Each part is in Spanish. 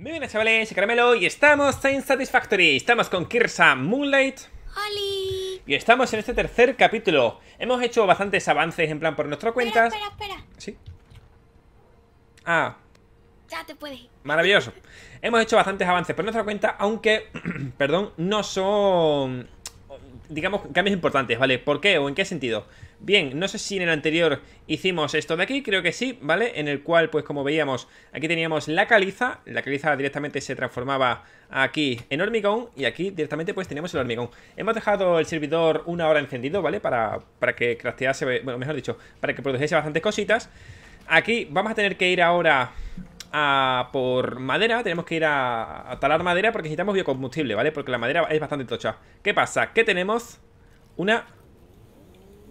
Muy bien, chavales, Caramelo y estamos en Satisfactory. Estamos con Kirsa Moonlight. ¡Holi! Y estamos en este tercer capítulo. Hemos hecho bastantes avances en plan por nuestra cuenta. Espera, espera, espera. Sí. Ah. Ya te puedes. Maravilloso. Hemos hecho bastantes avances por nuestra cuenta, aunque, perdón, no son, digamos, cambios importantes, ¿vale? ¿Por qué o en qué sentido? Bien, no sé si en el anterior hicimos esto de aquí, creo que sí, ¿vale? En el cual, pues como veíamos, aquí teníamos la caliza, la caliza directamente se transformaba aquí en hormigón y aquí directamente pues teníamos el hormigón. Hemos dejado el servidor una hora encendido, ¿vale? Para, que craftease, bueno, mejor dicho, para que produjese bastantes cositas. Aquí vamos a tener que ir ahora a por madera, tenemos que ir a, talar madera porque necesitamos biocombustible, ¿vale? Porque la madera es bastante tocha. ¿Qué pasa? Que tenemos? Una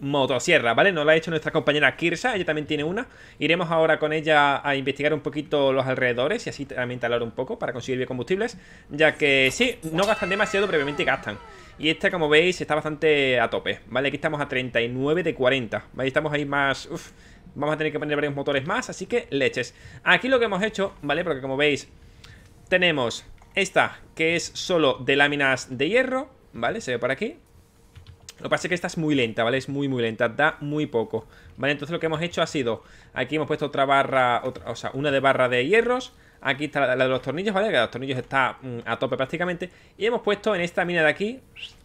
motosierra, ¿vale? Nos la ha hecho nuestra compañera Kirsa, ella también tiene una. Iremos ahora con ella a investigar un poquito los alrededores y así también talar un poco para conseguir biocombustibles, ya que sí, no gastan demasiado, previamente gastan. Y esta, como veis, está bastante a tope, ¿vale? Aquí estamos a 39 de 40, ¿vale? Estamos ahí más... Uf, vamos a tener que poner varios motores más, así que leches. Aquí lo que hemos hecho, ¿vale? Porque como veis, tenemos esta, que es solo de láminas de hierro, ¿vale? Se ve por aquí, lo que pasa es que esta es muy lenta, ¿vale? Es muy, muy lenta, da muy poco, ¿vale? Entonces lo que hemos hecho ha sido, aquí hemos puesto otra barra, otra, o sea, una de barra de hierros, aquí está la, de los tornillos, ¿vale? que los tornillos está mm, a tope prácticamente, y hemos puesto en esta mina de aquí,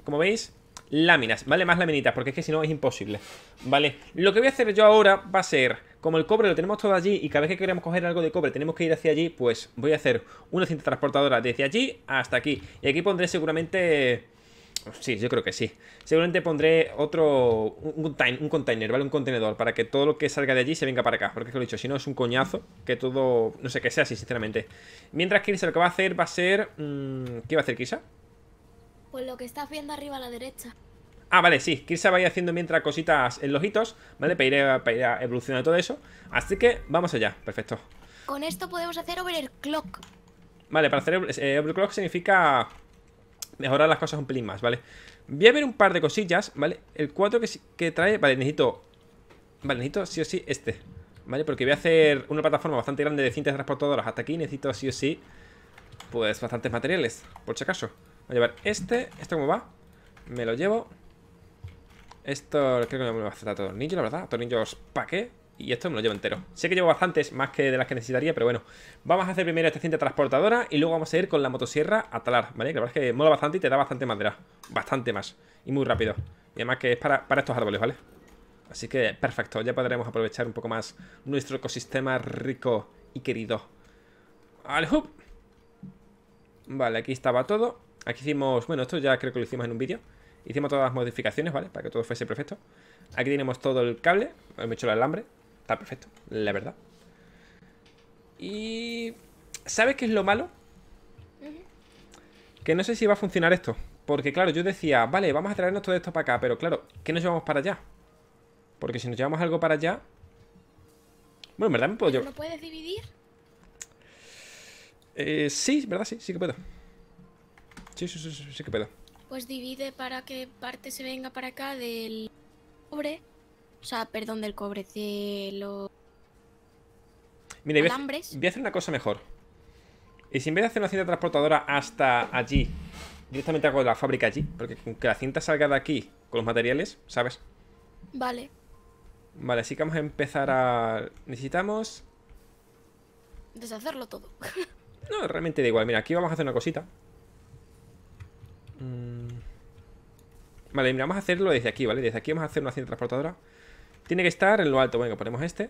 como veis, láminas, ¿vale? Más laminitas, porque es que si no es imposible, ¿vale? Lo que voy a hacer yo ahora va a ser, como el cobre lo tenemos todo allí y cada vez que queremos coger algo de cobre tenemos que ir hacia allí, pues voy a hacer una cinta transportadora desde allí hasta aquí. Y aquí pondré seguramente Sí, yo creo que sí. Seguramente pondré otro. Un, container, ¿vale? Un contenedor para que todo lo que salga de allí se venga para acá. Porque es lo he dicho, si no es un coñazo que todo. No sé, qué sea así, sinceramente. Mientras Kirsa lo que va a hacer va a ser. Mm, ¿Qué va a hacer Kirsa? Pues lo que estás viendo arriba a la derecha. Ah, vale, sí, Kirsa va a ir haciendo mientras cositas en los hitos, ¿vale? Para a, evolucionar todo eso. Así que vamos allá, perfecto. Con esto podemos hacer overclock. Vale, para hacer eh, overclock significa mejorar las cosas un pelín más, ¿vale? Voy a ver un par de cosillas, ¿vale? El 4 que, que trae, vale, necesito... Vale, necesito sí o sí este, ¿vale? Porque voy a hacer una plataforma bastante grande de cintas transportadoras hasta aquí. Necesito sí o sí, pues, bastantes materiales, por si acaso. Voy a llevar este, ¿esto cómo va? Me lo llevo. Esto creo que no me va a hacer a tornillo, la verdad. A tornillos, ¿para qué? Y esto me lo llevo entero. Sé que llevo bastantes, más que de las que necesitaría, pero bueno. Vamos a hacer primero esta cinta transportadora y luego vamos a ir con la motosierra a talar, ¿vale? Que la verdad es que mola bastante y te da bastante madera. Bastante más. Y muy rápido. Y además que es para, estos árboles, ¿vale? Así que perfecto, ya podremos aprovechar un poco más nuestro ecosistema rico y querido. Al Vale, aquí estaba todo. Aquí hicimos, bueno, esto ya creo que lo hicimos en un vídeo. Hicimos todas las modificaciones, ¿vale? Para que todo fuese perfecto. Aquí tenemos todo el cable. Hemos hecho el alambre. Está perfecto, la verdad. Y... ¿Sabes qué es lo malo? Que no sé si va a funcionar esto. Porque claro, yo decía, vale, vamos a traernos todo esto para acá, pero claro, ¿qué nos llevamos para allá? Porque si nos llevamos algo para allá... Bueno, en verdad me puedo llevar... lo puedes dividir? Eh, sí, ¿verdad? Sí, sí que puedo. Sí, sí, sí, sí, que puedo. Pues divide para que parte se venga para acá del... Pobre o sea, perdón, del cobre, de los Mira, voy voy a hacer una cosa mejor. Y si en vez de hacer una cinta transportadora hasta allí, directamente hago la fábrica allí, porque con que la cinta salga de aquí con los materiales, ¿sabes? Vale. Vale, así que vamos a empezar a... Necesitamos... Deshacerlo todo. no, realmente da igual. Mira, aquí vamos a hacer una cosita. Mm. Vale, mira, vamos a hacerlo desde aquí, ¿vale? Desde aquí vamos a hacer una cinta transportadora. Tiene que estar en lo alto. Bueno, ponemos este.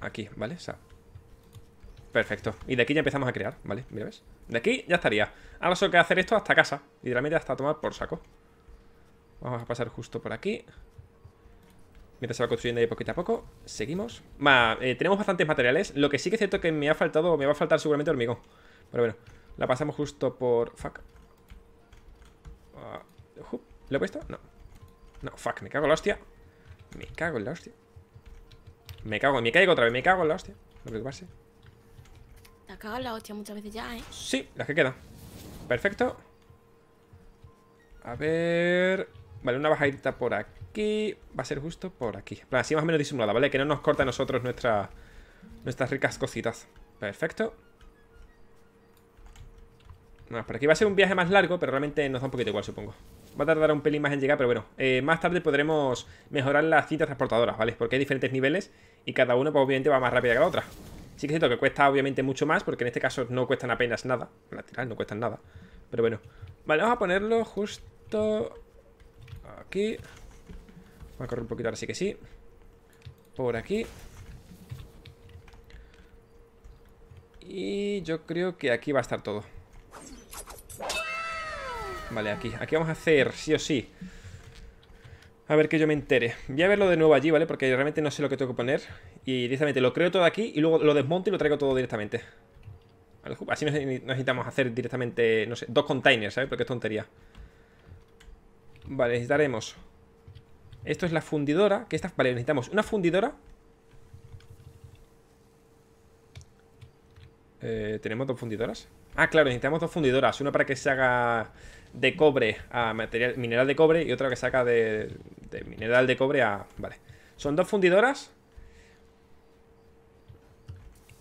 Aquí, ¿vale? O sea, perfecto. Y de aquí ya empezamos a crear, ¿vale? Mira, ¿ves? De aquí ya estaría. Ahora solo que hacer esto hasta casa. Literalmente hasta tomar por saco. Vamos a pasar justo por aquí. Mientras se va construyendo ahí poquito a poco. Seguimos. Va, eh, tenemos bastantes materiales. Lo que sí que es cierto que me ha faltado, me va a faltar seguramente hormigón. Pero bueno, la pasamos justo por... Fuck. Ah, ¿Lo he puesto? No. No, fuck, me cago en la hostia. Me cago en la hostia. Me cago, me caigo otra vez, me cago en la hostia. No preocuparse. La cago en la hostia muchas veces ya, ¿eh? Sí, las que quedan. Perfecto. A ver... Vale, una bajadita por aquí. Va a ser justo por aquí. así más o menos disimulada, ¿vale? Que no nos corta a nosotros nuestras nuestras ricas cositas. Perfecto. Bueno, por aquí va a ser un viaje más largo, pero realmente nos da un poquito igual, supongo. Va a tardar un pelín más en llegar, pero bueno. Eh, más tarde podremos mejorar las cintas transportadoras, ¿vale? Porque hay diferentes niveles y cada uno pues, obviamente va más rápida que la otra. Sí que es cierto que cuesta obviamente mucho más, porque en este caso no cuestan apenas nada. Lateral no cuestan nada. Pero bueno. Vale, vamos a ponerlo justo aquí. Voy a correr un poquito ahora sí que sí. Por aquí. Y yo creo que aquí va a estar todo. Vale, aquí. Aquí vamos a hacer sí o sí. A ver que yo me entere. Voy a verlo de nuevo allí, ¿vale? Porque realmente no sé lo que tengo que poner. Y directamente lo creo todo aquí y luego lo desmonto y lo traigo todo directamente. así necesitamos hacer directamente, no sé, dos containers, ¿sabes? Porque es tontería. Vale, necesitaremos... Esto es la fundidora. Que esta... Vale, necesitamos una fundidora. Eh, ¿Tenemos dos fundidoras? Ah, claro, necesitamos dos fundidoras. Una para que se haga de cobre a material, mineral de cobre y otra que saca de, mineral de cobre a... Vale. Son dos fundidoras.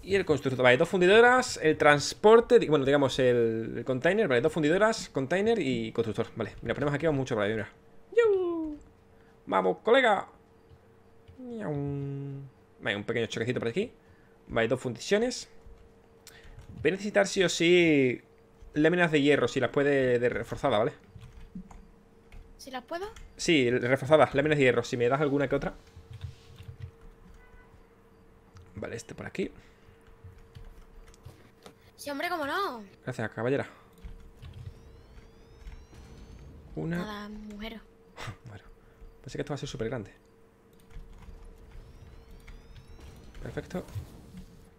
Y el constructor, vale, dos fundidoras, el transporte, bueno, digamos el, container, vale, dos fundidoras, container y constructor, vale, mira, ponemos aquí a mucho para mira. ¡Vamos, colega! Vale, un pequeño choquecito por aquí. Vale, dos fundiciones. Voy a necesitar sí o sí Láminas de hierro, si las puede de reforzada, ¿vale? ¿Si las puedo? Sí, reforzadas, láminas de hierro. Si me das alguna que otra. Vale, este por aquí. Sí, hombre, cómo no. Gracias, caballera. Una. Nada, mujer. bueno, pensé que esto va a ser súper grande. Perfecto.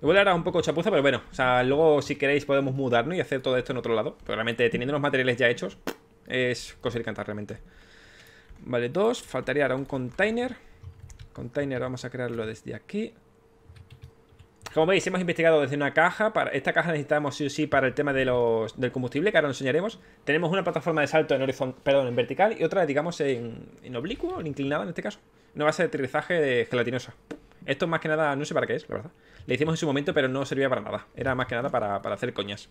Igual ahora un poco chapuza, pero bueno, o sea, luego si queréis podemos mudarnos y hacer todo esto en otro lado. Pero realmente teniendo los materiales ya hechos, es cosa de cantar realmente. Vale, dos. Faltaría ahora un container. Container vamos a crearlo desde aquí. Como veis, hemos investigado desde una caja. esta caja necesitamos sí o sí para el tema del combustible, que ahora enseñaremos. Tenemos una plataforma de salto en horizontal perdón, en vertical y otra, digamos, en, oblicuo, en inclinada en este caso. Una base de aterrizaje gelatinosa. Esto más que nada, no sé para qué es, la verdad. Le hicimos en su momento, pero no servía para nada. Era más que nada para, hacer coñas.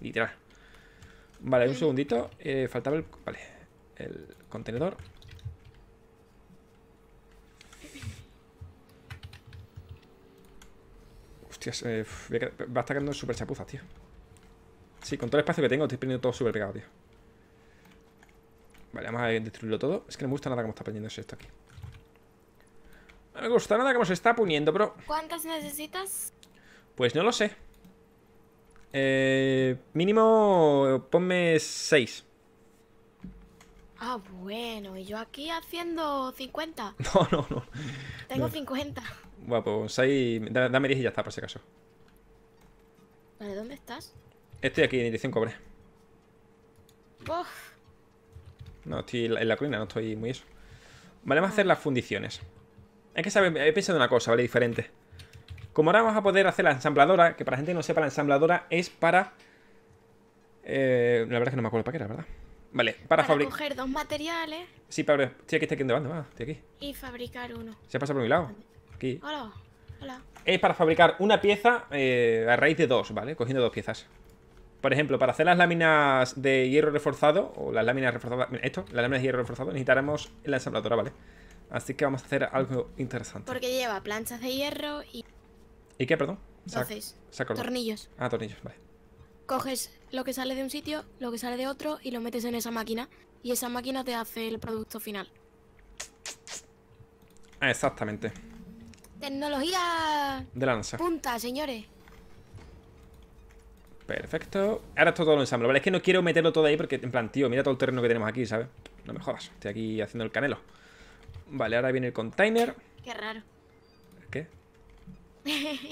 Literal. Vale, un segundito. Eh, faltaba el... Vale. El contenedor. Hostias, eh, va a estar quedando súper chapuza, tío. Sí, con todo el espacio que tengo estoy poniendo todo súper pegado, tío. Vale, vamos a destruirlo todo. Es que no me gusta nada cómo está poniéndose esto aquí me gusta nada como se está poniendo, bro. ¿Cuántas necesitas? Pues no lo sé. Eh, mínimo, ponme 6. Ah, bueno, y yo aquí haciendo 50. No, no, no. Tengo 50. Guapo, pues 6. Dame 10 y ya está, por si acaso. Vale, ¿dónde estás? Estoy aquí en dirección cobre. Uf. No, estoy en la, colina, no estoy muy eso. Vale, vamos a ah. hacer las fundiciones. Es que saber, he pensado en una cosa, ¿vale? Diferente. Como ahora vamos a poder hacer la ensambladora, que para la gente que no sepa, la ensambladora es para... Eh, la verdad es que no me acuerdo para qué era, ¿verdad? Vale, para, para fabricar... coger dos materiales. Sí, pero... Estoy aquí, estoy aquí banda. va, estoy aquí. Y fabricar uno. Se pasa por mi lado. Aquí. Hola, hola. Es para fabricar una pieza eh, a raíz de dos, ¿vale? Cogiendo dos piezas. Por ejemplo, para hacer las láminas de hierro reforzado, o las láminas reforzadas, esto, las láminas de hierro reforzado, necesitaremos la ensambladora, ¿vale? Así que vamos a hacer algo interesante. Porque lleva planchas de hierro y... ¿Y qué, perdón? Entonces, tornillos. Ah, tornillos, vale. Coges lo que sale de un sitio, lo que sale de otro y lo metes en esa máquina. Y esa máquina te hace el producto final. Exactamente. Tecnología... De lanza. Punta, señores. Perfecto. Ahora esto todo lo ensamblo. Vale, es que no quiero meterlo todo ahí porque, en plan, tío, mira todo el terreno que tenemos aquí, ¿sabes? No me jodas. Estoy aquí haciendo el canelo. Vale, ahora viene el container. Qué raro. ¿Qué?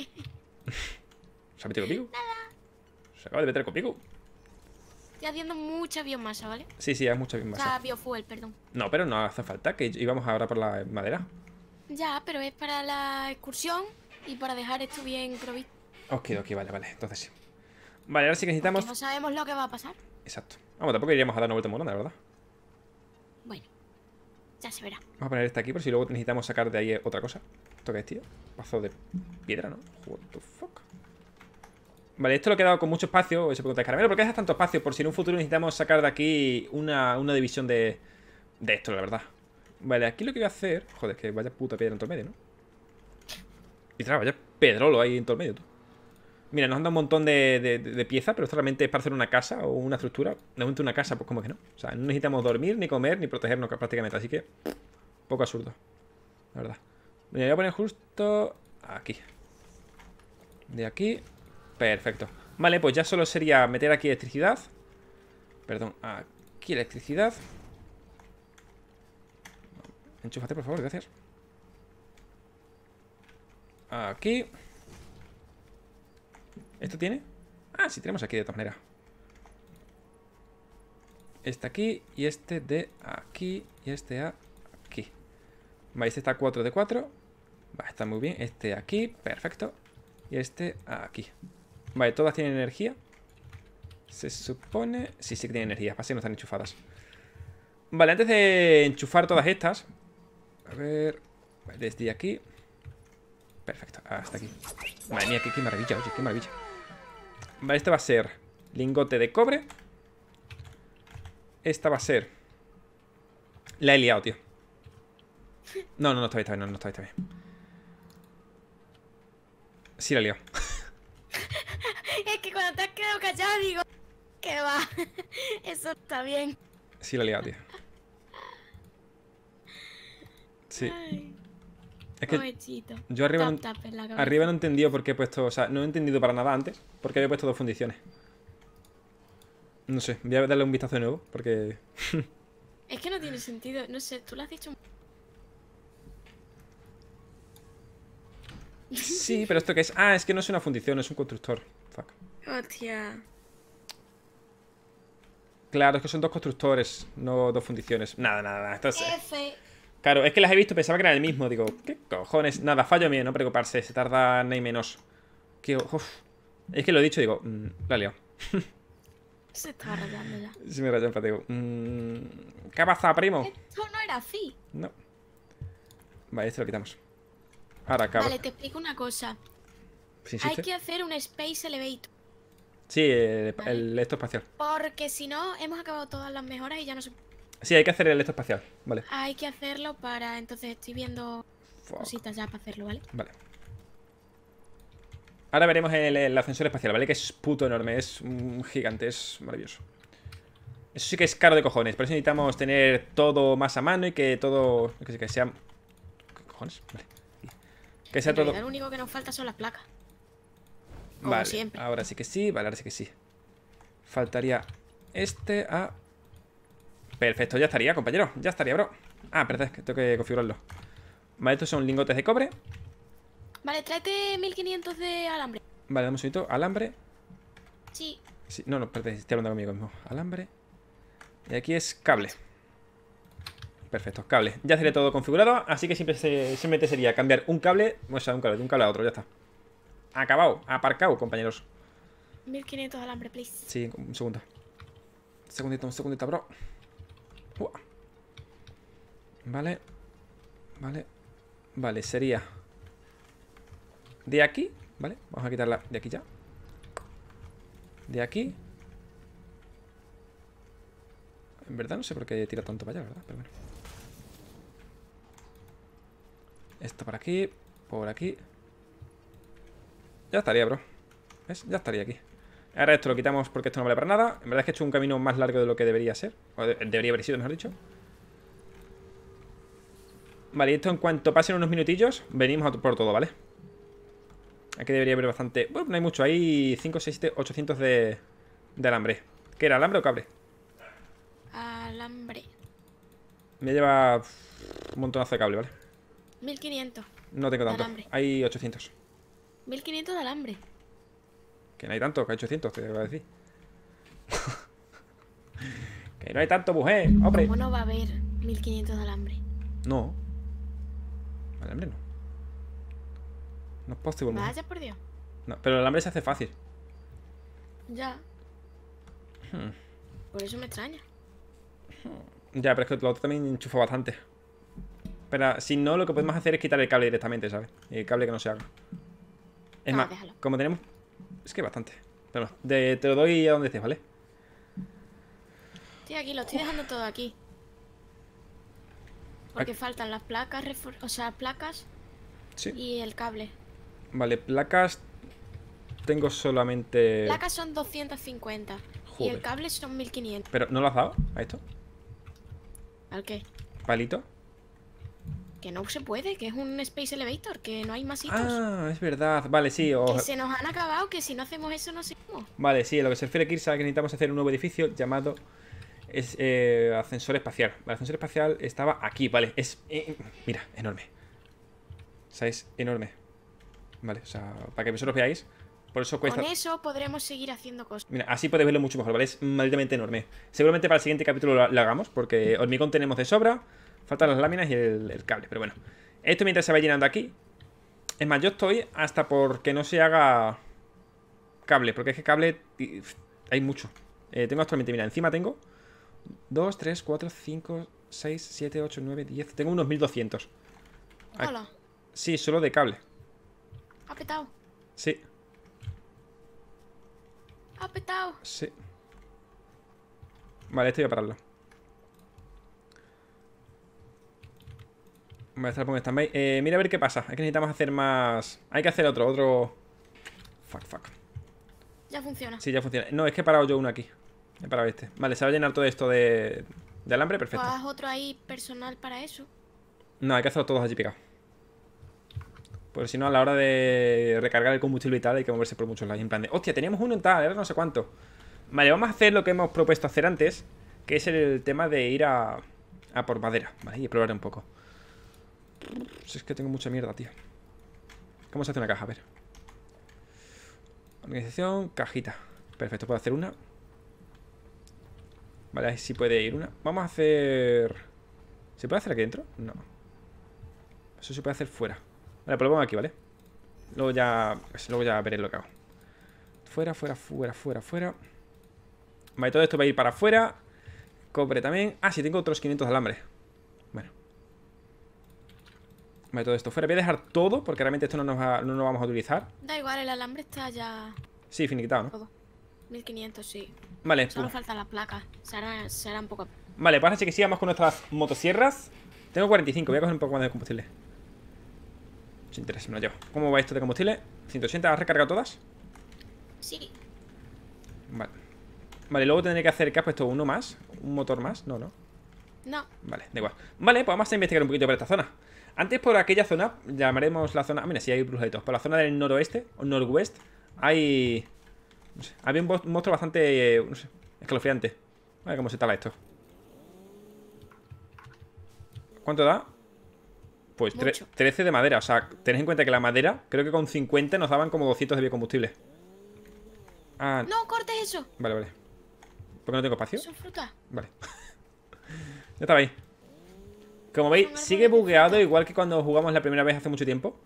¿Se ha metido conmigo? Nada. Se acaba de meter conmigo. Estoy haciendo mucha biomasa, ¿vale? Sí, sí, hay mucha biomasa. O sea, biofuel, perdón. No, pero no hace falta, que íbamos ahora por la madera. Ya, pero es para la excursión y para dejar esto bien provisto. Ok, ok, vale, vale. Entonces sí. Vale, ahora sí que necesitamos... no sabemos lo que va a pasar. Exacto. Vamos, tampoco iríamos a dar una vuelta muy la verdad. Vamos a poner esta aquí por si luego necesitamos sacar de ahí otra cosa. ¿Esto qué es, tío? Pazo de piedra, ¿no? What the fuck. Vale, esto lo he quedado con mucho espacio. Se pregunta caramelo, ¿por qué haces tanto espacio? Por si en un futuro necesitamos sacar de aquí una, división de, de esto, la verdad. Vale, aquí lo que voy a hacer... Joder, que vaya puta piedra en todo el medio, ¿no? Y trae vaya pedrolo ahí en todo el medio, tú. Mira, nos han dado un montón de, piezas, pero esto realmente es para hacer una casa o una estructura. De momento una casa, pues como que no. O sea, no necesitamos dormir, ni comer, ni protegernos prácticamente. Así que, poco absurdo. La verdad. voy a poner justo aquí. De aquí. Perfecto. Vale, pues ya solo sería meter aquí electricidad. Perdón, aquí electricidad. Enchúfate, por favor, gracias. Aquí. ¿Esto tiene? Ah, sí, tenemos aquí de todas maneras. Este aquí y este de aquí y este aquí. Vale, este está 4 de 4. Vale, está muy bien. Este aquí, perfecto. Y este aquí. Vale, todas tienen energía. Se supone... Sí, sí que tienen energía. Así no están enchufadas. Vale, antes de enchufar todas estas... A ver... Vale, desde aquí... Perfecto, hasta aquí. Madre mía, qué, maravilla, qué maravilla. Vale, Este va a ser lingote de cobre. Esta va a ser... La he liado, tío. No, no, no está bien, está no, no está bien, Sí la he liado. Es que cuando te has quedado callado digo... Que va. Eso está bien. Sí la he liado, tío. Sí. Es que yo arriba, arriba no he entendido por qué he puesto... O sea, no he entendido para nada antes porque qué había puesto dos fundiciones. No sé, voy a darle un vistazo de nuevo porque... es que no tiene sentido. No sé, tú lo has dicho... Sí, pero esto que es... Ah, es que no es una fundición, es un constructor. Fuck. Hostia. Claro, es que son dos constructores, no dos fundiciones. Nada, nada, nada. Entonces... Eh. Claro, es que las he visto, pensaba que era el mismo. Digo, ¿qué cojones? Nada, fallo mío, no preocuparse, se tarda ni menos. Es que lo he dicho, digo, mmm, la leo. se está rayando ya. Se me rayó en digo, mmm, ¿qué pasado, primo? Esto no era así. No. Vale, esto lo quitamos. Ahora acaba. Vale, te explico una cosa. Hay que hacer un Space Elevator. Sí, el, esto espacial. Porque si no, hemos acabado todas las mejoras y ya no se Sí, hay que hacer el espacial, vale. Hay que hacerlo para... Entonces estoy viendo cositas ya para hacerlo, ¿vale? Vale. Ahora veremos el, ascensor espacial, ¿vale? Que es puto enorme, es un gigante, es maravilloso. Eso sí que es caro de cojones, por eso necesitamos tener todo más a mano y que todo... Que, sea... ¿Qué cojones? Vale. Que sea todo... Lo único que nos falta son las placas. vale, ahora sí que sí, vale, ahora sí que sí. Faltaría este a... Perfecto, ya estaría, compañero Ya estaría, bro Ah, perdón, que tengo que configurarlo Vale, estos son lingotes de cobre Vale, tráete 1500 de alambre Vale, dame un segundo Alambre Sí, No, no, perdón, estoy hablando conmigo mismo Alambre Y aquí es cable Perfecto, cable Ya estaría todo configurado Así que siempre se, simplemente sería cambiar un cable O sea, un cable de un cable a otro, ya está Acabado, aparcado, compañeros 1500 de alambre, please Sí, un segundo Segundito, un segundito, bro Vale. Vale. Vale, sería... De aquí, ¿vale? Vamos a quitarla de aquí ya. De aquí. En verdad no sé por qué tira tanto para allá, ¿verdad? Pero bueno. Esto por aquí, por aquí. Ya estaría, bro. ¿Ves? Ya estaría aquí. Ahora esto lo quitamos porque esto no vale para nada. En verdad es que he hecho un camino más largo de lo que debería ser debería haber sido, mejor dicho. Vale, esto en cuanto pasen unos minutillos, venimos por todo, ¿vale? Aquí debería haber bastante... Bueno, no hay mucho, hay 5, 6, 800 de, alambre. ¿Qué era, alambre o cable? Alambre. Me lleva un montón de cable, ¿vale? 1500. No tengo tanto. Hay 800. 1500 de alambre. Que no hay tanto, que hay 800, te voy a decir. Pero eh, no hay tanto mujer, hombre. ¿Cómo no va a haber 1500 de alambre? No. Alambre no. No es posible. Vaya por Dios. No, pero el alambre se hace fácil. Ya. Hmm. Por eso me extraña. Ya, pero es que el otro también enchufa bastante. Pero si no, lo que podemos hacer es quitar el cable directamente, ¿sabes? El cable que no se haga. Es ah, más, como tenemos... Es que bastante. Pero no, te lo doy a donde estés, ¿vale? Estoy aquí, lo estoy dejando todo aquí. Porque faltan las placas, o sea, placas sí. y el cable. Vale, placas tengo solamente... Placas son 250 y el cable son 1500. ¿Pero no lo has dado a esto? ¿Al qué? ¿Palito? Que no se puede, que es un Space Elevator, que no hay masitos. Ah, es verdad. Vale, sí. O... Que se nos han acabado, que si no hacemos eso no seguimos. Vale, sí, lo que se refiere Kirsa que necesitamos hacer un nuevo edificio llamado es eh, ascensor espacial. El ascensor espacial estaba aquí, vale. Es. Eh, mira, enorme. O sea, es enorme. Vale, o sea, para que vosotros veáis. Por eso cuesta. Con eso podremos seguir haciendo cosas. Mira, así podéis verlo mucho mejor, ¿vale? Es malditamente enorme. Seguramente para el siguiente capítulo lo, hagamos, porque hormigón tenemos de sobra. Faltan las láminas y el, cable, pero bueno. Esto mientras se va llenando aquí. Es más, yo estoy hasta porque no se haga cable, porque es que cable hay mucho. Eh, tengo actualmente, mira, encima tengo 2, 3, 4, 5, 6, 7, 8, 9, 10. Tengo unos 1200. Hola. Sí, solo de cable. ¿Ha petado? Sí. ¿Ha petado? Sí. Vale, esto voy a pararlo. Vale, estar por stand eh, mira a ver qué pasa. Es que necesitamos hacer más. Hay que hacer otro, otro. Fuck, fuck. Ya funciona. Sí, ya funciona. No, es que he parado yo uno aquí. Para este. Vale, se va a llenar todo esto de, alambre, perfecto. otro ahí personal para eso? No, hay que hacerlo todos allí picados. Porque si no, a la hora de recargar el combustible y tal, hay que moverse por muchos lados. En plan de, hostia, teníamos uno en tal, no sé cuánto. Vale, vamos a hacer lo que hemos propuesto hacer antes, que es el tema de ir a, por madera, ¿vale? Y probar un poco. Si pues es que tengo mucha mierda, tío. ¿Cómo se hace una caja? A ver. Organización, cajita. Perfecto, puedo hacer una. Vale, ver sí puede ir una. Vamos a hacer... ¿Se puede hacer aquí dentro? No. Eso se puede hacer fuera. Vale, pues lo pongo aquí, ¿vale? Luego ya, luego ya veré lo que hago. Fuera, fuera, fuera, fuera, fuera. Vale, todo esto va a ir para afuera. Cobre también. Ah, sí, tengo otros 500 alambres. Bueno. Vale, todo esto fuera. Voy a dejar todo porque realmente esto no, nos no lo vamos a utilizar. Da igual, el alambre está ya... Sí, finiquitado, ¿no? 1500, sí. Vale. Solo falta la placa Será, será un poco... Vale, así que sigamos con nuestras motosierras. Tengo 45, voy a coger un poco más de combustible. Se me lo llevo. ¿Cómo va esto de combustible? 180, ¿has recargado todas? Sí. Vale. Vale, luego tendré que hacer que has puesto uno más. Un motor más, no, no. No. Vale, da igual. Vale, pues vamos a investigar un poquito por esta zona. Antes por aquella zona, llamaremos la zona. mira, si hay brujetos. Por la zona del noroeste o noroeste hay había un, monstruo bastante, eh, no escalofriante. A ver cómo se tala esto. ¿Cuánto da? Pues 13 de madera. O sea, tened en cuenta que la madera, creo que con 50 nos daban como 200 de biocombustible. Ah. no, cortes eso. Vale, vale. ¿Por qué no tengo espacio? Son frutas. Vale. ya está ahí. Como veis, sigue bugueado igual que cuando jugamos la primera vez hace mucho tiempo.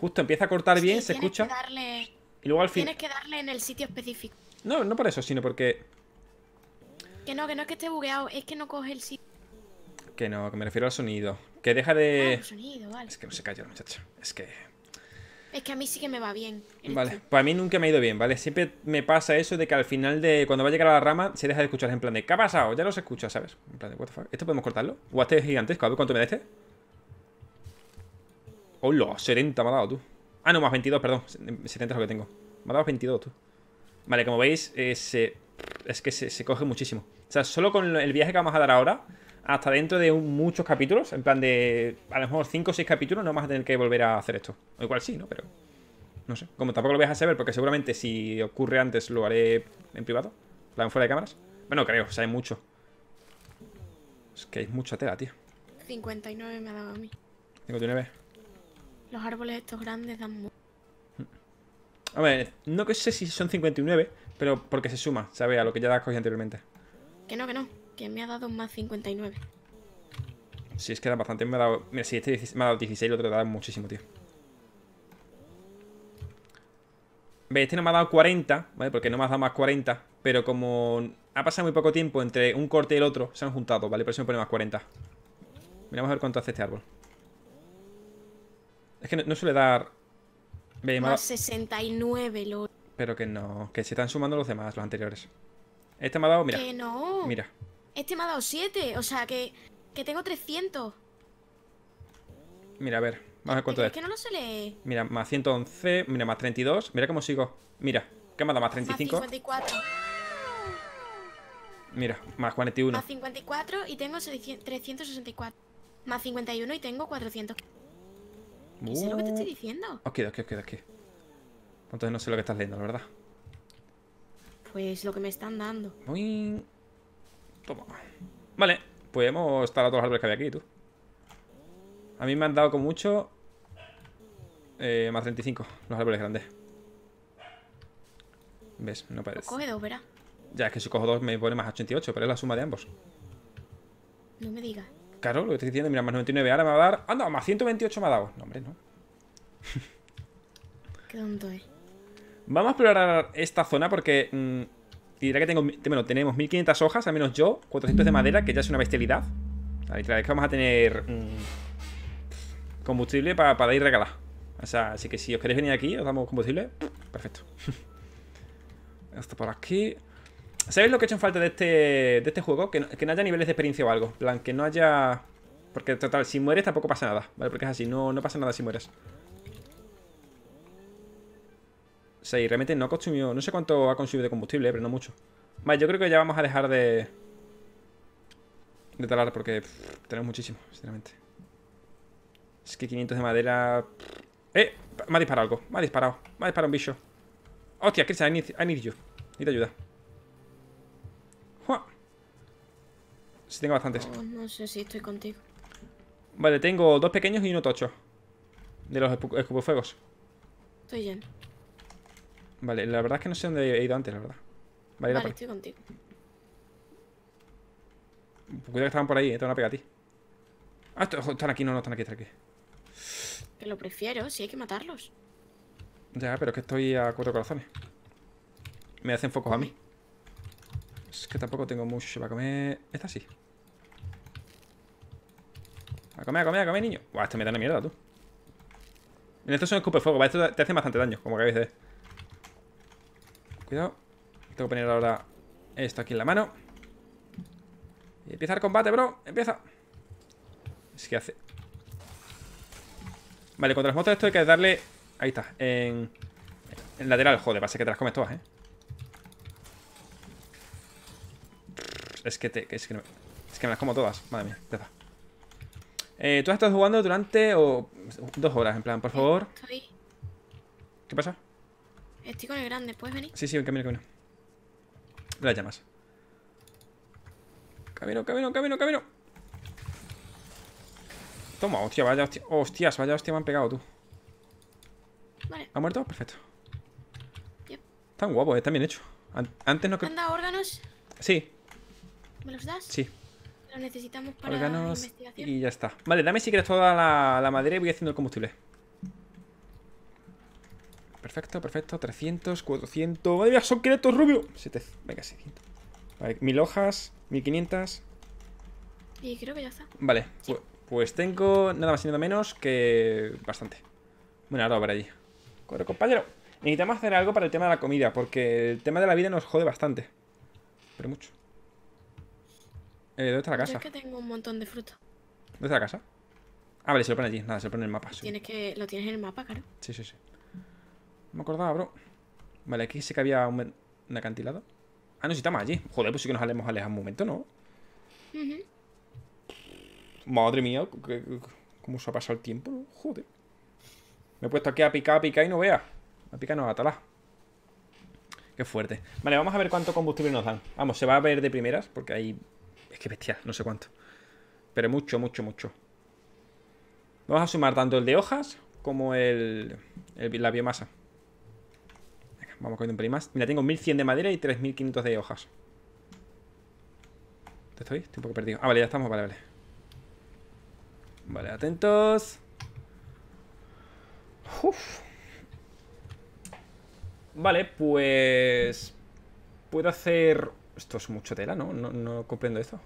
Justo empieza a cortar bien, se escucha. Y luego al fin... Tienes que darle en el sitio específico. No, no por eso, sino porque... Que no, que no es que esté bugueado, es que no coge el sitio. Que no, que me refiero al sonido. Que deja de... Ah, es que no se calla la muchacha. Es que... Es que a mí sí que me va bien. Vale, Para pues mí nunca me ha ido bien, ¿vale? Siempre me pasa eso de que al final de... Cuando va a llegar a la rama, se deja de escuchar en plan de... ¿Qué ha pasado? Ya no se escucha, ¿sabes? En plan de... What ¿Esto podemos cortarlo? ¿O este es gigantesco? A cuánto me da este. ¡Hola! serenta me ha dado, tú. Ah, no, más 22, perdón. 70 es lo que tengo. Me ha dado 22, tú. Vale, como veis, eh, es que se, coge muchísimo. O sea, solo con el viaje que vamos a dar ahora, hasta dentro de muchos capítulos, en plan de a lo mejor 5 o 6 capítulos, no vamos a tener que volver a hacer esto. O igual sí, ¿no? Pero no sé. Como tampoco lo voy a saber, porque seguramente si ocurre antes lo haré en privado. plan fuera de cámaras. Bueno, creo, o sea, hay mucho. Es que hay mucha tela, tío. 59 me ha dado a mí. 59. Los árboles estos grandes dan... A ver, no sé si son 59, pero porque se suma, ¿sabes? A lo que ya has cogido anteriormente. Que no, que no. Que me ha dado más 59. Si es que da bastante. Me ha dado, mira, si este me ha dado 16, el otro da muchísimo, tío. Ve, este no me ha dado 40, ¿vale? Porque no me ha dado más 40. Pero como ha pasado muy poco tiempo entre un corte y el otro, se han juntado, ¿vale? Por eso me pone más 40. Mira, a ver cuánto hace este árbol. Es que no, suele dar... más, 69, LOL. Pero que no, que se están sumando los demás, los anteriores. Este me ha dado, mira. Que no. Mira. Este me ha dado 7, o sea que, que tengo 300. Mira, a ver, vamos a ver cuánto es. Es que no lo suele... Mira, más 111, mira, más 32. Mira cómo sigo. Mira, ¿qué me ha dado? Más 35. 54. Mira, más 41. Más 54 y tengo 364. Más 51 y tengo 400. No sé lo que te estoy uh. diciendo. Ok, ok, ok, Entonces no sé lo que estás leyendo, la verdad. Pues lo que me están dando. Muy... Toma. Vale, podemos estar a todos los árboles que había aquí, tú. A mí me han dado con mucho... Eh, más 35, los árboles grandes. ¿Ves? No parece. Pues coge dos, ¿verdad? Ya, es que si cojo dos me pone más 88, pero es la suma de ambos. No me digas. Claro, lo que estoy diciendo, mira, más 99. Ahora me va a dar. Anda, más 128 me ha dado. No, hombre, no. ¿Qué tonto eh. Vamos a explorar esta zona porque. Mm, dirá que tengo. tenemos 1500 hojas, al menos yo. 400 de madera, que ya es una bestialidad. La literal es que vamos a tener. Mm, combustible para, ir regalar. O sea, así que si os queréis venir aquí, os damos combustible. Perfecto. Esto por aquí. ¿Sabéis lo que he hecho en falta de este, de este juego? Que no, haya niveles de experiencia o algo. plan, que no haya... Porque, total, si mueres tampoco pasa nada, ¿vale? Porque es así, no, no pasa nada si mueres. O realmente no ha consumido... No sé cuánto ha consumido de combustible, pero no mucho. Vale, yo creo que ya vamos a dejar de... De talar porque tenemos muchísimo, sinceramente. Es que 500 de madera... ¡Eh! Me ha disparado algo. Me ha disparado. Me ha disparado un bicho. Hostia, Chris, I need, I need you. Necesito ayuda. Si tengo bastantes. Oh, no sé si estoy contigo. Vale, tengo dos pequeños y uno tocho. De los escupofuegos. Estoy lleno. Vale, la verdad es que no sé dónde he ido antes, la verdad. Vale, estoy contigo. Cuidado que estaban por ahí, eh, te van a pegar a ti. Ah, están aquí, no, no, están aquí, están aquí. Que lo prefiero, si hay que matarlos. Ya, pero es que estoy a cuatro corazones. Me hacen focos a mí. Es que tampoco tengo mucho para comer. Esta sí. A comer, a comer, a comer, niño. Buah, esto me da una mierda, tú. En estos son escupe fuego, Esto te hace bastante daño, como que a veces Cuidado. Tengo que poner ahora esto aquí en la mano. Y empieza el combate, bro. Empieza. Es que hace. Vale, contra las de esto hay que darle. Ahí está. En. En lateral, joder, pasa que te las comes todas, eh. Es que te. Es que, es que me las como todas. Madre mía, empieza. Eh, Tú has estado jugando durante dos horas, en plan, por favor. ¿Qué pasa? Estoy con el grande, ¿puedes venir? Sí, sí, en camino, camino. las llamas. Camino, camino, camino, camino. Toma, hostia, vaya hostia. Hostias, vaya hostia, me han pegado tú. Vale. ¿Ha muerto? Perfecto. Están guapos, eh, están bien hechos. Antes no ¿Te ¿Han dado órganos? Sí. ¿Me los das? Sí. Lo necesitamos para investigación. Y ya está. Vale, dame si quieres toda la, madera y voy haciendo el combustible. Perfecto, perfecto. 300, 400. ¡Madre mía, son 500, rubio! Venga, 600. Vale, 1000 hojas, 1500. Y creo que ya está. Vale, pues, pues, tengo nada más y nada menos que bastante. Bueno, ahora por allí. Corre, compañero. Necesitamos hacer algo para el tema de la comida, porque el tema de la vida nos jode bastante. Pero mucho. Eh, ¿Dónde está la casa? es que tengo un montón de fruta. ¿Dónde está la casa? Ah, vale, se lo pone allí. Nada, se lo pone en el mapa. Tienes que... Lo tienes en el mapa, claro. Sí, sí, sí. No me acordaba, bro. Vale, aquí sé que había un, acantilado. Ah, no, si estamos allí. Joder, pues sí que nos alejamos alejar un momento, ¿no? Madre mía, cómo se ha pasado el tiempo, Joder. Me he puesto aquí a picar, a picar y no vea. A picar no, a Qué fuerte. Vale, vamos a ver cuánto combustible nos dan. Vamos, se va a ver de primeras porque hay qué bestia, no sé cuánto. Pero mucho, mucho, mucho. Vamos a sumar tanto el de hojas como el, la biomasa. Venga, vamos cogiendo un pelín más. Mira, tengo 1100 de madera y 3500 de hojas. estoy? Estoy un poco perdido. Ah, vale, ya estamos. Vale, vale. Vale, atentos. Uf. Vale, pues... Puedo hacer... Esto es mucho tela, ¿no? No, no comprendo esto.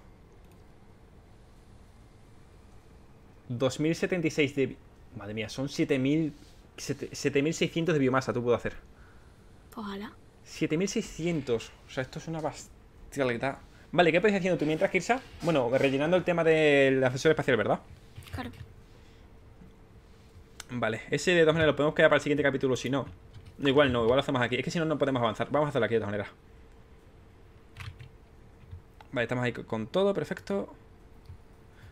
2076 de... Madre mía, son 7000... 7600 de biomasa tú puedo hacer. Ojalá. 7600. O sea, esto es una está Vale, ¿qué puedes haciendo tú mientras, Kirsa? Bueno, rellenando el tema del asesor espacial, ¿verdad? Claro. Vale, ese de todas maneras lo podemos quedar para el siguiente capítulo, si no. Igual no, igual lo hacemos aquí. Es que si no, no podemos avanzar. Vamos a hacerlo aquí de todas maneras. Vale, estamos ahí con todo, perfecto.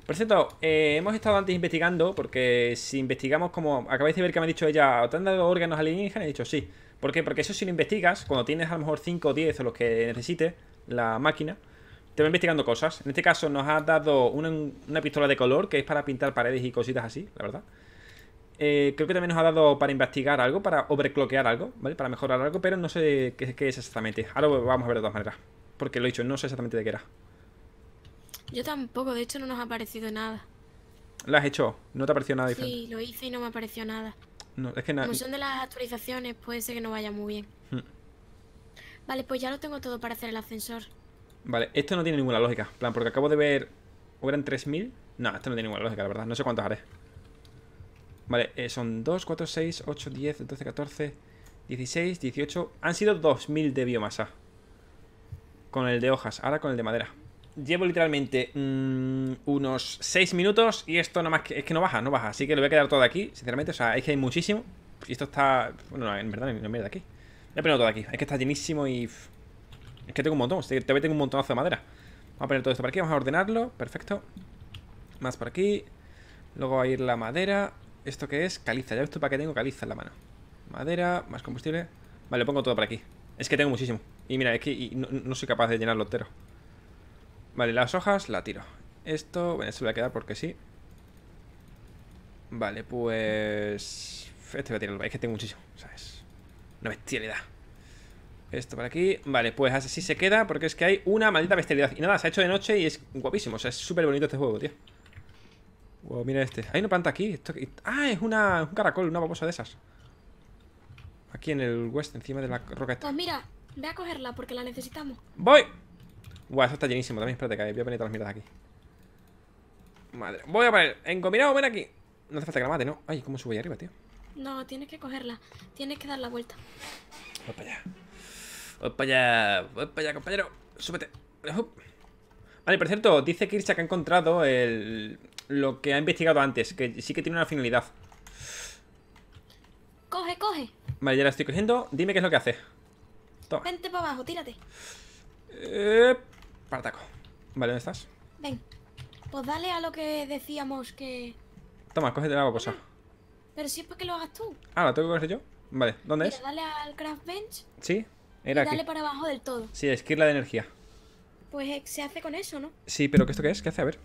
Por cierto, eh, hemos estado antes investigando, porque si investigamos como... Acabáis de ver que me ha dicho ella, ¿te han dado órganos alienígenas? He dicho sí. ¿Por qué? Porque eso si lo investigas, cuando tienes a lo mejor 5 o 10 o los que necesites, la máquina, te va investigando cosas. En este caso nos ha dado una, pistola de color, que es para pintar paredes y cositas así, la verdad. Eh, creo que también nos ha dado para investigar algo, para overclockear algo, ¿vale? Para mejorar algo, pero no sé qué, es exactamente. Ahora vamos a ver de todas maneras, porque lo he dicho, no sé exactamente de qué era. Yo tampoco, de hecho no nos ha aparecido nada. ¿La has hecho? ¿No te ha aparecido nada diferente? Sí, lo hice y no me apareció nada. No, es que nada. Como son de las actualizaciones, puede ser que no vaya muy bien. Hmm. Vale, pues ya lo tengo todo para hacer el ascensor. Vale, esto no tiene ninguna lógica. plan, porque acabo de ver. ¿O eran 3000? No, esto no tiene ninguna lógica, la verdad. No sé cuántos haré. Vale, eh, son 2, 4, 6, 8, 10, 12, 14, 16, 18. Han sido 2000 de biomasa. Con el de hojas, ahora con el de madera. Llevo literalmente mm, unos 6 minutos y esto no más es que no baja, no baja. Así que lo voy a quedar todo aquí, sinceramente. O sea, es que hay muchísimo. Y esto está... Bueno, en verdad no me de aquí. Voy a ponerlo todo aquí. Es que está llenísimo y... Es que tengo un montón. Te voy tengo un montonazo de madera. Vamos a poner todo esto por aquí. Vamos a ordenarlo. Perfecto. Más por aquí. Luego va a ir la madera. ¿Esto que es? Caliza. Ya ves tú para qué tengo caliza en la mano. Madera, más combustible. Vale, lo pongo todo por aquí. Es que tengo muchísimo. Y mira, es que no soy capaz de llenarlo entero. Vale, las hojas la tiro. Esto, bueno, esto lo voy a quedar porque sí. Vale, pues... Este voy a tirarlo, es que tengo muchísimo, ¿sabes? Una bestialidad. Esto por aquí. Vale, pues así se queda porque es que hay una maldita bestialidad. Y nada, se ha hecho de noche y es guapísimo. O sea, es súper bonito este juego, tío. mira este. Hay una planta aquí. Ah, es una... un caracol, una babosa de esas. Aquí en el west, encima de la roca esta. Pues mira, ve a cogerla porque la necesitamos. ¡Voy! Guau, eso está llenísimo también. Espérate, que voy a poner todas las mierdas aquí. Madre. Voy a poner. Engominado, ven aquí. No hace falta que la mate, ¿no? Ay, ¿cómo subo ahí arriba, tío? No, tienes que cogerla. Tienes que dar la vuelta. Voy para allá. Voy para allá. Voy para allá, compañero. Súbete. Vale, por cierto, dice Kirchak que ha encontrado el... lo que ha investigado antes, que sí que tiene una finalidad. Coge, coge. Vale, ya la estoy cogiendo. Dime qué es lo que hace. Toma. Vente para abajo, tírate. Eh, para taco. Vale, ¿dónde estás? Ven. Pues dale a lo que decíamos que... Toma, cógete la babosa Pero si es para que lo hagas tú. Ah, ¿lo tengo que coger yo? Vale, ¿dónde Mira, es? dale al craft bench. Sí, era y dale para abajo del todo. Sí, esquirla de energía. Pues eh, se hace con eso, ¿no? Sí, pero ¿qué esto qué es? ¿Qué hace? A ver.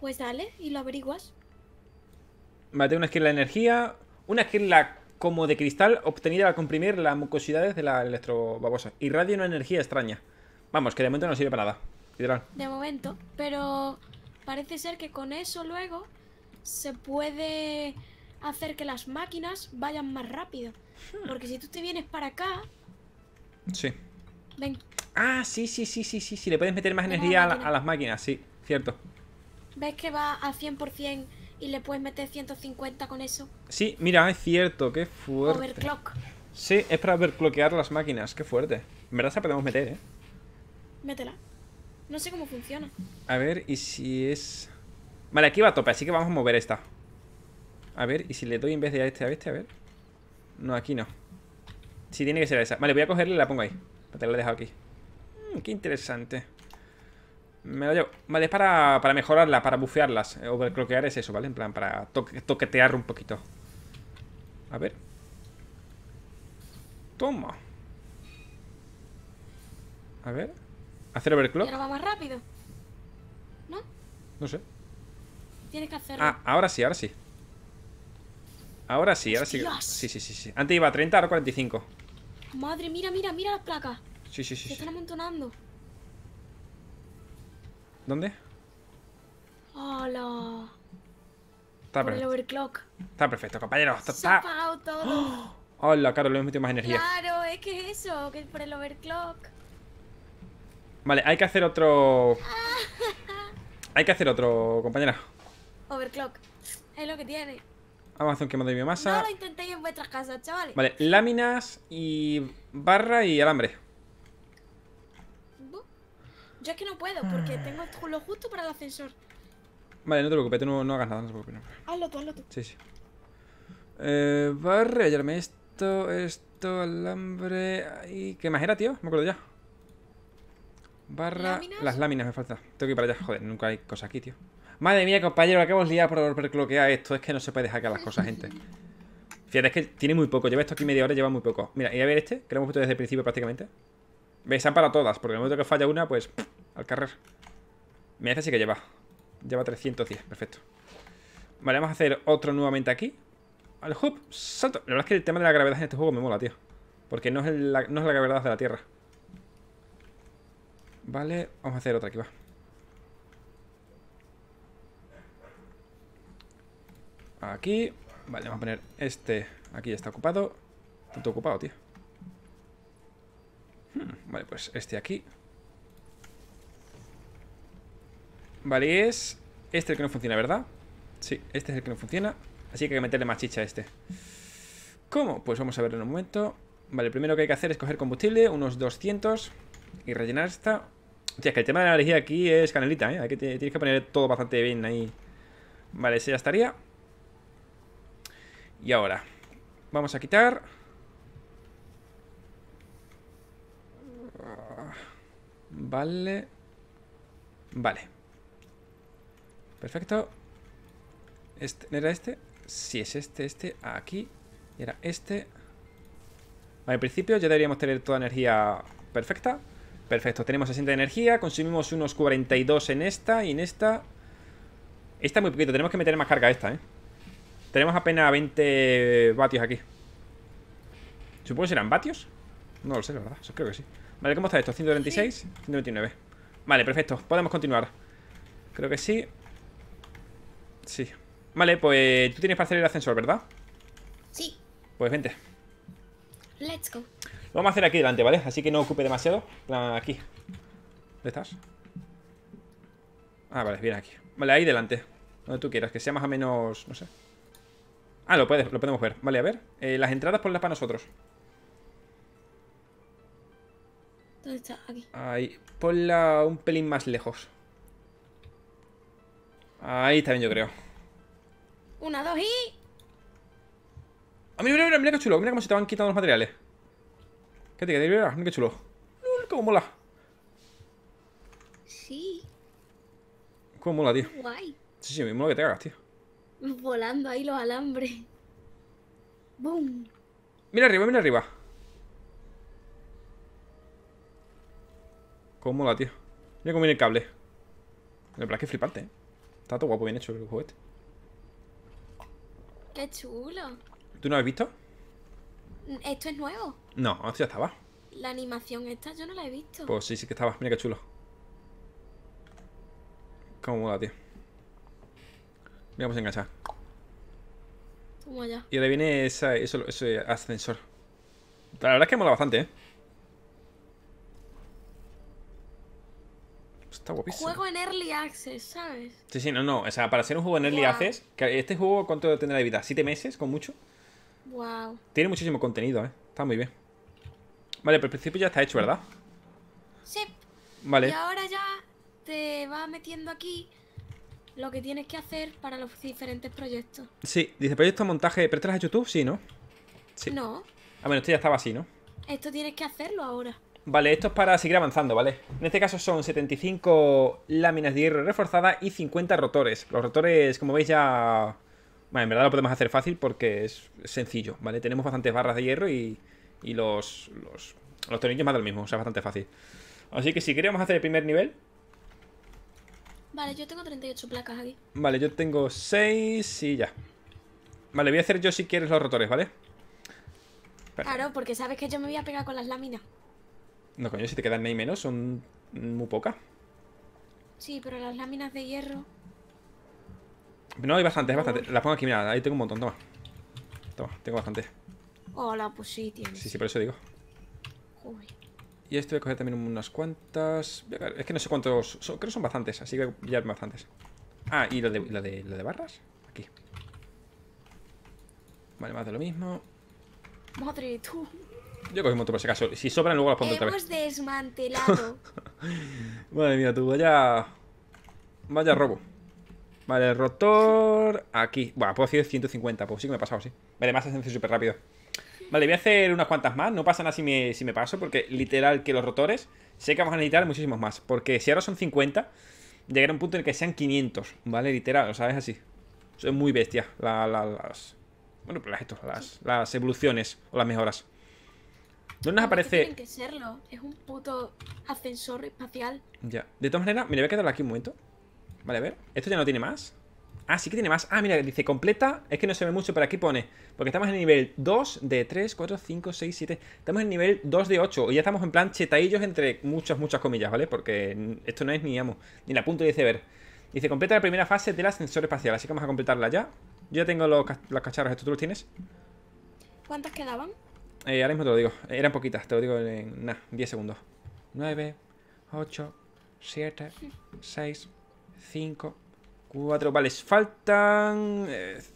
Pues dale y lo averiguas. Vale, tengo una esquirla de energía. Una esquirla como de cristal obtenida al comprimir las mucosidades de la electrobabosa. Irradia una energía extraña. Vamos, que de momento no sirve para nada. Literal. De momento. Pero parece ser que con eso luego se puede hacer que las máquinas vayan más rápido. Hmm. Porque si tú te vienes para acá. Sí. Ven. Ah, sí, sí, sí, sí, sí, Le puedes meter más energía a, las máquinas, sí, cierto. ¿Ves que va a 100% y le puedes meter 150 con eso? Sí, mira, es cierto, qué fuerte. Overclock. Sí, es para overclockear las máquinas, qué fuerte. En verdad se podemos meter, ¿eh? Métela. No sé cómo funciona. A ver, y si es... Vale, aquí va a tope, así que vamos a mover esta. A ver, y si le doy en vez de a este a este, a ver. No, aquí no. si tiene que ser esa. Vale, voy a cogerla y la pongo ahí. Te la he dejado aquí. Mmm, qué interesante. Me la llevo. Vale, es para, para mejorarlas, para bufearlas. Eh, overclockear es eso, ¿vale? En plan, para toquetear un poquito. A ver. Toma. A ver. ¿Hacer overclock? Pero va más rápido. ¿No? No sé. Tienes que hacerlo. Ah, ahora sí, ahora sí. Ahora sí, ahora sí. Sí, sí, sí, sí. Antes iba a 30, ahora 45. Madre, mira, mira, mira las placas. Sí, sí, sí. Se están amontonando. ¿Dónde? Hola. Está perfecto. el overclock. Está perfecto, compañero. Está, Se ha todo. Hola, claro, le hemos metido más energía. Claro, es que es eso, que es por el overclock. Vale, hay que hacer otro... Hay que hacer otro, compañera. Overclock. Es lo que tiene. Vamos a hacer un quemado de biomasa. No lo intentéis en vuestras casas, chavales. Vale, láminas y barra y alambre. Yo es que no puedo, porque ah. tengo lo justo para el ascensor. Vale, no te preocupes, tú no, hagas nada, no te preocupes. Hazlo tú, hazlo tú. Sí, sí. Eh, barra, hallarme esto, esto, alambre... ¿Y qué más era, tío? Me acuerdo ya. Barra... Las láminas me falta. Tengo que ir para allá. Joder, nunca hay cosas aquí, tío. Madre mía, compañero, acabamos que hemos liado por cloquear esto. Es que no se puede dejar que las cosas, gente. Fíjate, es que tiene muy poco. Lleva esto aquí media hora lleva muy poco. Mira, y a ver este, que lo hemos visto desde el principio prácticamente. se han para todas, porque el momento que falla una, pues al carrer. Me este hace así que lleva. Lleva 310, perfecto. Vale, vamos a hacer otro nuevamente aquí. Al hub, salto. La verdad es que el tema de la gravedad en este juego me mola, tío. Porque no no es la gravedad de la Tierra. Vale, vamos a hacer otra aquí, va. Aquí. Vale, vamos a poner este. Aquí ya está ocupado. Tanto ocupado, tío. Hmm, vale, pues este aquí. Vale, es este el que no funciona, ¿verdad? Sí, este es el que no funciona. Así que hay que meterle más chicha a este. ¿Cómo? Pues vamos a ver en un momento. Vale, primero que hay que hacer es coger combustible, unos 200. Y rellenar esta. Hostia, que el tema de la energía aquí es canelita, ¿eh? tienes que poner todo bastante bien ahí. Vale, ese ya estaría. Y ahora, vamos a quitar... Vale. Vale. Perfecto. Este, ¿Era este? Si es este, este, aquí. Y era este. Vale, en principio ya deberíamos tener toda energía perfecta. Perfecto, tenemos 60 de energía, consumimos unos 42 en esta y en esta... Esta es muy poquito, tenemos que meter más carga a esta, ¿eh? Tenemos apenas 20 vatios aquí. Supongo que serán vatios. No lo sé, la verdad, creo que sí. Vale, ¿cómo está esto? 126, 129. Vale, perfecto, podemos continuar. Creo que sí. Sí. Vale, pues tú tienes para hacer el ascensor, ¿verdad? Sí. Pues vente. Let's go vamos a hacer aquí delante, ¿vale? Así que no ocupe demasiado. Aquí. ¿Dónde estás? Ah, vale, bien aquí. Vale, ahí delante. Donde tú quieras, que sea más o menos... No sé. Ah, lo, puedes, lo podemos ver. Vale, a ver. Eh, las entradas ponlas para nosotros. ¿Dónde está? Aquí. Ahí. Ponla un pelín más lejos. Ahí está bien, yo creo. Una, dos y... Ah, mira, mira, mira, mira qué chulo. Mira cómo se te van quitando los materiales. ¿Qué te queda? Mira, qué chulo. ¡Lul! Mm, ¡Cómo mola! Sí. ¿Cómo mola, tío? Guay. Sí, sí, me mola que te hagas, tío. Volando ahí los alambres. boom Mira arriba, mira arriba. Cómo mola, tío. Mira cómo viene el cable. En verdad es que flipante, ¿eh? Está todo guapo, bien hecho el juguete. Qué chulo. ¿Tú no has visto? ¿Esto es nuevo? No, esto ya estaba. La animación esta yo no la he visto. Pues sí, sí que estaba. Mira qué chulo. Cómo mola, tío. Mira, pues enganchar. Toma ya. Y ahora viene eso, ese ascensor. La verdad es que mola bastante, ¿eh? Está guapísimo. Juego en Early Access, ¿sabes? Sí, sí, no, no. O sea, para ser un juego en Early Access, este juego, ¿cuánto tendrá de vida? ¿Siete meses, con mucho? Wow. Tiene muchísimo contenido, ¿eh? Está muy bien. Vale, pero el principio ya está hecho, ¿verdad? Sí. Vale. Y ahora ya te va metiendo aquí lo que tienes que hacer para los diferentes proyectos. Sí, dice proyecto montaje. ¿Pero te lo has hecho tú? Sí, ¿no? Sí. No. a ah, bueno, esto ya estaba así, ¿no? Esto tienes que hacerlo ahora. Vale, esto es para seguir avanzando, ¿vale? En este caso son 75 láminas de hierro reforzadas y 50 rotores. Los rotores, como veis, ya Vale, en verdad lo podemos hacer fácil porque es sencillo, ¿vale? Tenemos bastantes barras de hierro y, y los, los, los tornillos más del mismo, o sea, bastante fácil. Así que si queremos hacer el primer nivel... Vale, yo tengo 38 placas aquí. Vale, yo tengo 6 y ya. Vale, voy a hacer yo si quieres los rotores, ¿vale? Claro, porque sabes que yo me voy a pegar con las láminas. No, coño, si te quedan ni menos, son muy pocas. Sí, pero las láminas de hierro... No, hay bastantes, hay bastante. Las pongo aquí, mira, ahí tengo un montón, toma. Toma, tengo bastante. Hola, pues sí, tienes. Sí, sí, por eso digo. Uy. Y esto voy a coger también unas cuantas. Es que no sé cuántos. Son, creo que son bastantes, así que ya bastantes. Ah, y la de, la de, de barras. Aquí. Vale, más de lo mismo. Madre, tú. Yo cogí un montón por si acaso. Si sobran, luego las pongo otra vez. Hemos desmantelado. Madre mía, tú, vaya. Vaya robo. Vale, el rotor. Aquí. Bueno, puedo decir 150. Pues sí que me he pasado, sí. Vale, más ascenso súper rápido. Vale, voy a hacer unas cuantas más. No pasa nada si me, paso, porque literal que los rotores sé que vamos a necesitar muchísimos más. Porque si ahora son 50, llegará un punto en el que sean 500. Vale, literal, o sabes así. es muy bestia. las. Bueno, pues las, las, las evoluciones o las mejoras. No nos aparece. Tienen que serlo. Es un puto ascensor espacial. Ya. De todas maneras, mira, voy a quedar aquí un momento. Vale, a ver. ¿Esto ya no tiene más? Ah, sí que tiene más. Ah, mira, dice completa. Es que no se ve mucho, pero aquí pone. Porque estamos en el nivel 2 de 3, 4, 5, 6, 7. Estamos en el nivel 2 de 8. Y ya estamos en plan chetaillos entre muchas, muchas comillas, ¿vale? Porque esto no es ni amo. Ni la punto dice ver Dice, completa la primera fase del ascensor espacial. Así que vamos a completarla ya. Yo ya tengo los, los cacharros estos. ¿Tú los tienes? ¿Cuántas quedaban? Eh, ahora mismo te lo digo. Eran poquitas. Te lo digo en, 10 segundos. 9, 8, 7, 6... 5, 4, vale, faltan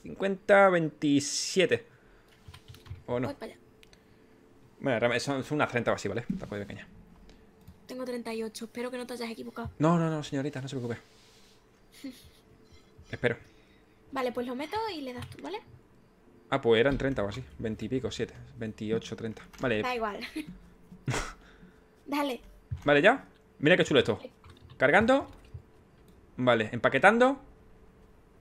50, eh, 27. ¿O no? Bueno, son, unas 30 o así, ¿vale? de Tengo 38, espero que no te hayas equivocado. No, no, no, señorita, no se preocupe. espero. Vale, pues lo meto y le das tú, ¿vale? Ah, pues eran 30 o así. 20 y pico, 7. 28, 30. Vale. Da igual. Dale. Vale, ya. Mira qué chulo esto. Cargando. Vale, empaquetando.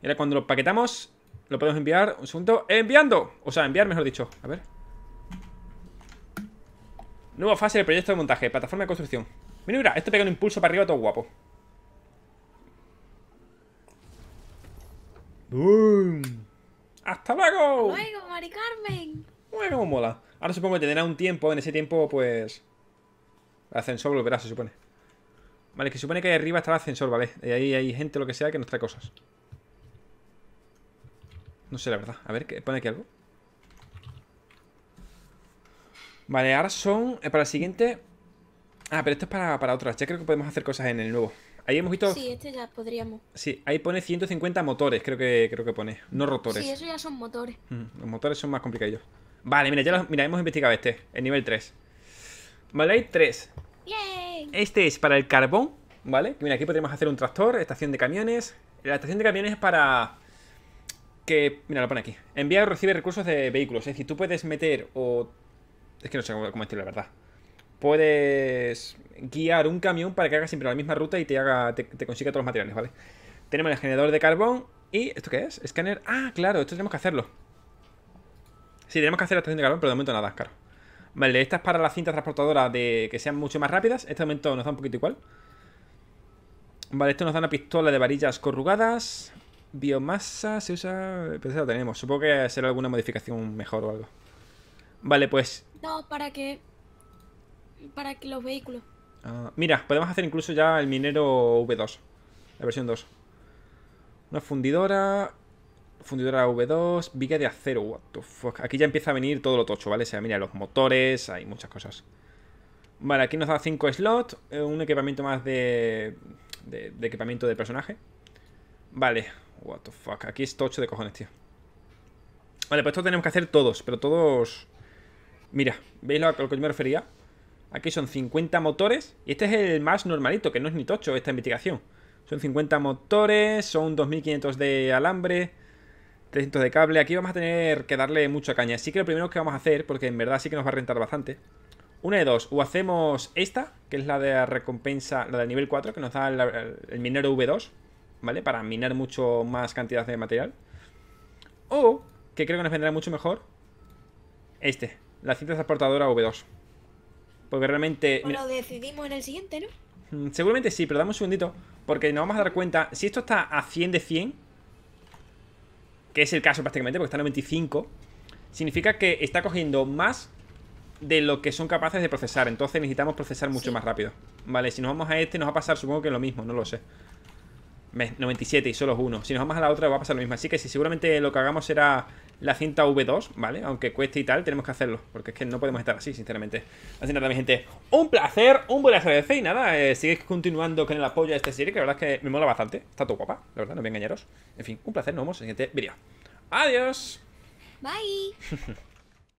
Y ahora cuando lo empaquetamos, lo podemos enviar. Un segundo. ¡Enviando! O sea, enviar, mejor dicho. A ver. Nueva fase del proyecto de montaje. Plataforma de construcción. Mira, Esto pega un impulso para arriba todo guapo. ¡Bum! ¡Hasta luego! ¡Luego, Mari Carmen! Bueno, mola. Ahora supongo que tendrá un tiempo. En ese tiempo, pues... El ascensor volverá, se supone. Vale, que supone que ahí arriba está el ascensor, ¿vale? Y ahí hay gente, lo que sea, que nos trae cosas. No sé, la verdad. A ver, ¿qué ¿pone aquí algo? Vale, ahora son... Eh, para el siguiente... Ah, pero esto es para, para otras. Ya creo que podemos hacer cosas en el nuevo. Ahí hemos visto... Sí, este ya podríamos. Sí, ahí pone 150 motores, creo que creo que pone. No rotores. Sí, eso ya son motores. Mm, los motores son más complicados. Vale, mira, ya mira, hemos investigado este, el nivel 3. Vale, hay 3. Este es para el carbón, ¿vale? Mira, aquí podríamos hacer un tractor, estación de camiones. La estación de camiones es para... Que, mira, lo pone aquí. Envía o recibe recursos de vehículos. Es decir, tú puedes meter o... Es que no sé cómo, la verdad. Puedes guiar un camión para que haga siempre la misma ruta y te haga te, consiga todos los materiales, ¿vale? Tenemos el generador de carbón y... ¿Esto qué es? Scanner. Ah, claro, esto tenemos que hacerlo. Sí, tenemos que hacer la estación de carbón, pero de momento nada, claro. Vale, esta es para las cintas transportadoras de que sean mucho más rápidas. Este momento nos da un poquito igual. Vale, esto nos da una pistola de varillas corrugadas. Biomasa se usa... Pues lo tenemos. Supongo que será alguna modificación mejor o algo. Vale, pues... No, para que... Para que los vehículos. Ah, mira, podemos hacer incluso ya el minero V2. La versión 2. Una fundidora fundidora V2, viga de acero, what the fuck. Aquí ya empieza a venir todo lo tocho, ¿vale? O sea, mira, los motores, hay muchas cosas. Vale, aquí nos da 5 slots, eh, un equipamiento más de, de, equipamiento de personaje. Vale, what the fuck, aquí es tocho de cojones, tío. Vale, pues esto tenemos que hacer todos, pero todos... Mira, ¿veis lo, lo que yo me refería? Aquí son 50 motores, y este es el más normalito, que no es ni tocho esta investigación. Son 50 motores, son 2500 de alambre... 300 de cable. Aquí vamos a tener que darle mucha caña. Así que lo primero que vamos a hacer, porque en verdad sí que nos va a rentar bastante. Una de dos. O hacemos esta, que es la de la recompensa, la del nivel 4, que nos da el, minero V2, ¿vale? Para minar mucho más cantidad de material. O, que creo que nos vendrá mucho mejor, este, la cinta transportadora V2. Porque realmente... Pues mira, lo decidimos en el siguiente, ¿no? Mm, seguramente sí, pero dame un segundito, porque nos vamos a dar cuenta, si esto está a 100 de 100, que es el caso prácticamente, porque está en 95, significa que está cogiendo más de lo que son capaces de procesar. Entonces necesitamos procesar mucho más rápido. Vale, si nos vamos a este nos va a pasar supongo que lo mismo, no lo sé. 97 y solo uno. Si nos vamos a la otra va a pasar lo mismo. Así que si seguramente lo que hagamos será la cinta V2, ¿vale? Aunque cueste y tal, tenemos que hacerlo. Porque es que no podemos estar así, sinceramente. Así nada, mi gente. Un placer, un buen agradecer. Y nada, eh, sigues continuando con el apoyo a esta serie, que la verdad es que me mola bastante. Está todo guapa, la verdad, no voy a engañaros. En fin, un placer, nos vemos en el siguiente vídeo. Adiós. Bye.